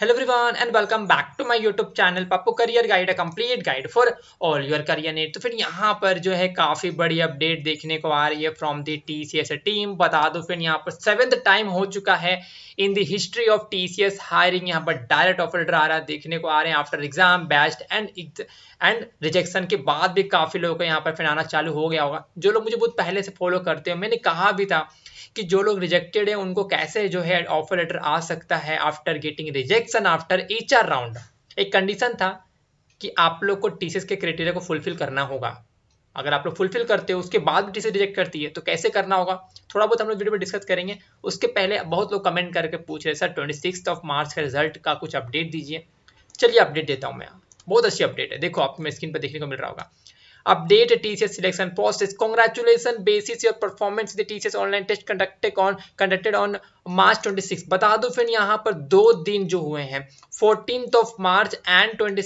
Hello everyone and welcome back to my YouTube channel Pappu career guide a complete guide for all your career net तो फिर यहाँ पर जो है काफ़ी बड़ी अपडेट देखने को आ रही है from the T C S team बता दो फिर यहाँ पर सेवेंथ टाइम हो चुका है in the history of T C S hiring यहाँ पर डायरेक्ट ऑफर आ रहा है देखने को आ रहे हैं after exam best and and rejection के बाद भी काफ़ी लोगों को यहाँ पर फिर आना चालू हो गया होगा जो लोग मुझे बहुत पहले से फॉलो करते हो मैंने कहा भी था कि जो लोग रिजेक्टेड है उनको कैसे जो है ऑफर लेटर आ सकता है after getting reject rejection after each R round एक कंडीशन था कि आप लोग को टीसीएस के क्राइटेरिया को फुलफिल करना होगा अगर आप लोग फुलफिल करते हो उसके बाद भी टीसीएस रिजेक्ट करती है तो कैसे करना होगा थोड़ा बहुत हम लोग वीडियो में डिस्कस करेंगे उसके पहले बहुत लोग कमेंट करके पूछ रहे सर ट्वेंटी ऑफ मार्च का रिजल्ट का कुछ अपडेट दीजिए चलिए अपडेट देता हूँ मैं बहुत अच्छी अपडेट है देखो आपको स्क्रीन पर देखने को मिल रहा होगा update TCS selection process. Congratulations basis your performance the TCS online test conducted on conducted on March 26 बता दो फ्रेंड यहाँ पर दो दिन जो हुए हैं fourteen of March and twenty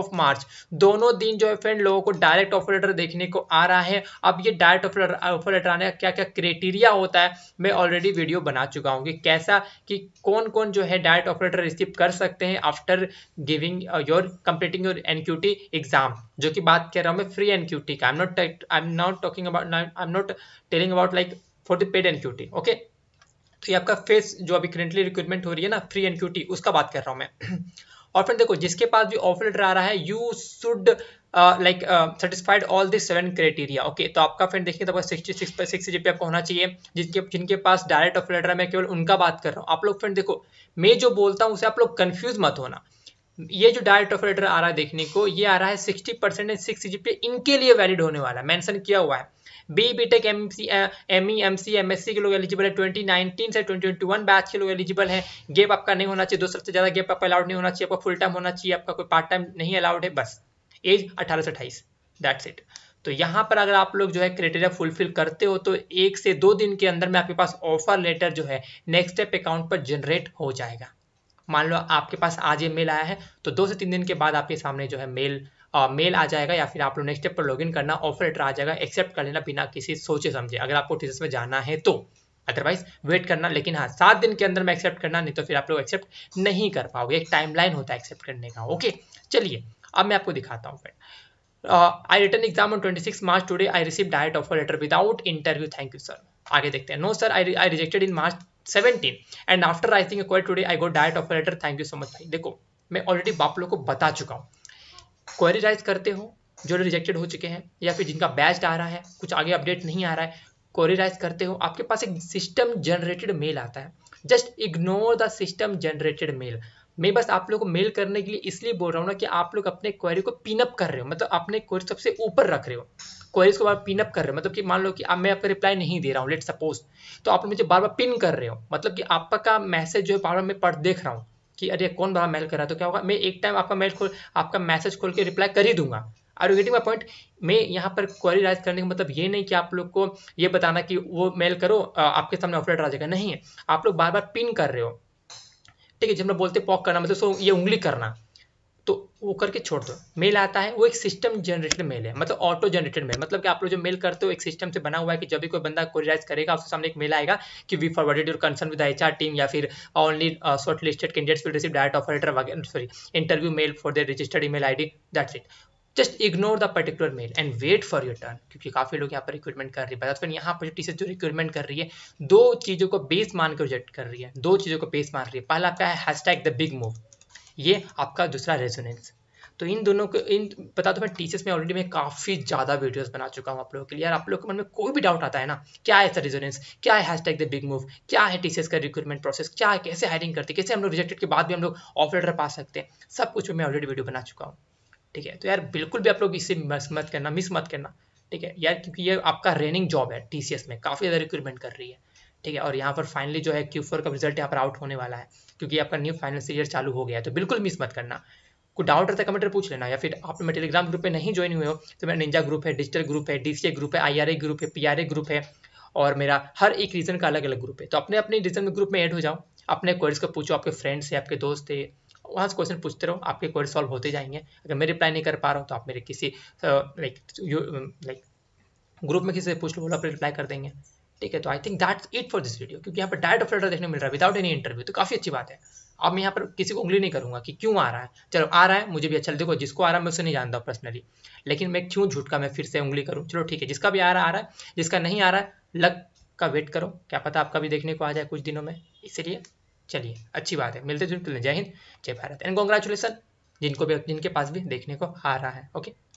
of March दोनों दिन जो है फ्रेंड लोगों को डायरेक्ट ऑफर लेटर देखने को आ रहा है अब ये डायरेक्ट ऑफर लेटर आने का क्या क्या क्राइटेरिया होता है मैं ऑलरेडी वीडियो बना चुका हूँ कि कैसा कि कौन कौन जो है डायरेक्ट ऑफर लेटर रिसीव कर सकते हैं after giving your completing your NQT exam जो कि बात कर रहा हूँ मैं फ्री एनक्यूटी का I am not I am not talking about I am not telling about like for the paid NQT okay तो ये आपका फेस जो अभी करेंटली रिक्रूटमेंट हो रही है ना फ्री क्यूटी उसका बात कर रहा हूँ मैं और फिर देखो जिसके पास भी ऑफर लेटर आ रहा है you should like satisfied all this seven criteria okay तो आपका फ्रेंड देखिए तो आपका सिक्सटी सिक्स पर सिक्स जीपी आपको होना चाहिए जिसके जिनके पास डायरेक्ट ऑफर लेटर है मैं केवल उनका बात कर रहा हूँ आप लोग फ्रेंड देखो मैं जो बोलता हूँ उसे आप लोग कन्फ्यूज मत होना ये जो डायरेक्ट ऑफर लेटर आ रहा है देखने को ये आ रहा है सिक्सटी परसेंट सिक्स जीपी इनके लिए वैलिड होने वाला है मैंसन किया हुआ है B B tech M C M E M C M S C के लोग एलिजिबल है ट्वेंटी नाइनटीन से ट्वेंटी ट्वेंटी वन बैच के लोग एलिजिबल है गेप आपका नहीं होना चाहिए दो सबसे ज़्यादा गेप आपका अलाउड नहीं होना चाहिए आपका फुल टाइम होना चाहिए आपका कोई पार्ट टाइम नहीं अलाउड है बस एज अठारह से अट्ठाईस दैट्स इट तो यहाँ पर अगर आप लोग जो है क्राइटेरिया फुलफिल करते हो तो एक से दो दिन के अंदर में आपके पास ऑफर लेटर जो है नेक्स्ट स्टेप अकाउंट पर जनरेट हो जाएगा मान लो आपके पास आज ये मेल आया है तो दो से तीन दिन के बाद आपके सामने जो है मेल मेल आ जाएगा या फिर आप लोग नेक्स्ट स्टेप पर लॉगिन करना ऑफर लेटर आ जाएगा एक्सेप्ट कर लेना बिना किसी सोचे समझे अगर आपको टीचर्स में जाना है तो अदरवाइज वेट करना लेकिन हाँ सात दिन के अंदर में एक्सेप्ट करना नहीं तो फिर आप लोग एक्सेप्ट नहीं कर पाओगे एक टाइमलाइन होता है एक्सेप्ट करने का ओके चलिए अब मैं आपको दिखाता हूँ friend I written exam on twenty six March today I receive direct offer letter without interview thank you sir आगे देखते हैं no sir I I rejected in March seventeen and after I think today I go direct offer letter thank you so much भाई देखो मैं already बाप लोग को बता चुका हूँ क्वेरीराइज करते हो जो रिजेक्टेड हो चुके हैं या फिर जिनका बैच आ रहा है कुछ आगे अपडेट नहीं आ रहा है क्वेरीराइज करते हो आपके पास एक सिस्टम जनरेटेड मेल आता है just ignore the system generated mail मैं बस आप लोग को मेल करने के लिए इसलिए बोल रहा हूँ ना कि आप लोग अपने क्वेरी को पिनअप कर रहे हो मतलब अपने क्वेरी सबसे ऊपर रख रहे हो क्वेरीज को बार पिनअप कर रहे हो मतलब कि मान लो कि आप मैं आपका रिप्लाई नहीं दे रहा हूँ लेट सपोज तो आप मुझे बार बार पिन कर रहे हो मतलब कि आपका मैसेज जो है बार बार मैं पढ़ देख रहा हूँ कि अरे कौन बाबा मेल कर रहा है तो क्या होगा मैं एक टाइम आपका मेल खोल आपका मैसेज खोल के रिप्लाई कर ही दूंगा are you getting my point मैं यहाँ पर क्वारी राइज करने का मतलब ये नहीं कि आप लोग को ये बताना कि वो मेल करो आपके सामने ऑफलेट आ जाएगा नहीं आप लोग बार बार पिन कर रहे हो ठीक है जब हम बोलते पॉक करना मतलब सो ये उंगली करना वो करके छोड़ दो मेल आता है वो एक सिस्टम जनरेटेड मेल है मतलब ऑटो जनरेटेड मेल मतलब कि आप लोग जो मेल करते हो एक सिस्टम से बना हुआ है कि जब भी कोई बंदा कोरियराइज करेगा उसके सामने एक मेल आएगा कि we forwarded your concern with H team या फिर only shortlisted candidates will receive direct offer letter वगैरह sorry interview mail for the registered I D that's it just ignore the particular mail and wait for your turn क्योंकि काफ़ी लोग यहाँ पर recruitment कर रही है बताते तो यहाँ पर टीचर जो रिक्रूटमेंट कर रही है दो चीज़ों को बेस मानकर रिजेक्ट कर रही है दो चीज़ों को बेस मान रही है पहला क्या है हैशटैग द बिग मूव ये आपका दूसरा रेजोनेंस तो इन दोनों को इन बता दो मैं टीचर्स में ऑलरेडी मैं काफ़ी ज़्यादा वीडियोस बना चुका हूँ आप लोगों के लिए यार आप लोगों के मन में कोई भी डाउट आता है ना क्या है सर रिजोनेंस क्या है हैशटैग द बिग मूव क्या है टीचर्स का रिक्रूटमेंट प्रोसेस क्या है कैसे हायरिंग करते हैं कैसे हम लोग रिजेक्टेड के बाद भी हम लोग ऑफ लेटर पा सकते हैं सब कुछ मैं ऑलरेडी वीडियो बना चुका हूँ ठीक है तो यार बिल्कुल भी आप लोग इसे मिस मत करना मिस मत करना ठीक है यार क्योंकि ये आपका रेनिंग जॉब है टीसीएस में काफ़ी ज़्यादा रिक्रूटमेंट कर रही है ठीक है और यहाँ पर फाइनली जो है क्यू फोर का रिजल्ट यहाँ पर आउट होने वाला है क्योंकि आपका न्यू फाइनेंस ईयर चालू हो गया है तो बिल्कुल मिस मत करना कोई डाउट रहता है कमेंट पूछ लेना या फिर आप मेरे टेलीग्राम ग्रुप पे नहीं ज्वाइन हुए हो तो मेरा निंजा ग्रुप है डिजिटल ग्रुप है डीसीए ग्रुप है आईआरए ग्रुप है पीआरए ग्रुप है और मेरा हर एक रीजन का अलग अलग ग्रुप है तो अपने अपने रीजन ग्रुप में ऐड हो जाओ अपने क्वेरीज को पूछो आपके फ्रेंड्स है आपके दोस्त है वहाँ से क्वेश्चन पूछते रहो आपके क्वेरी सॉल्व होते जाएंगे अगर मैं रिप्लाई नहीं कर पा रहा हूँ तो आप मेरे किसी लाइक लाइक ग्रुप में किसी से पूछ लो बोलो आप रिप्लाई कर देंगे ठीक है तो I think that's it for this video क्योंकि यहाँ पर डायरेक्ट ऑपरेटर देखने मिल रहा है विदाउट एनी इंटरव्यू तो काफ़ी अच्छी बात है अब मैं यहाँ पर किसी को उंगली नहीं करूंगा कि क्यों आ रहा है चलो आ रहा है मुझे भी अच्छा देखो जिसको आ रहा है मैं उसे नहीं जानता पर्सनली लेकिन मैं क्यों झूठ का मैं फिर से उंगली करूँ चलो ठीक है जिसका भी आ रहा आ रहा है जिसका नहीं आ रहा है लक का वेट करो क्या पता आपका भी देखने को आ जाए कुछ दिनों में इसीलिए चलिए अच्छी बात है मिलते जुलते जय हिंद जय भारत एंड कॉन्ग्रेचुलेसन जिनको भी जिनके पास भी देखने को आ रहा है ओके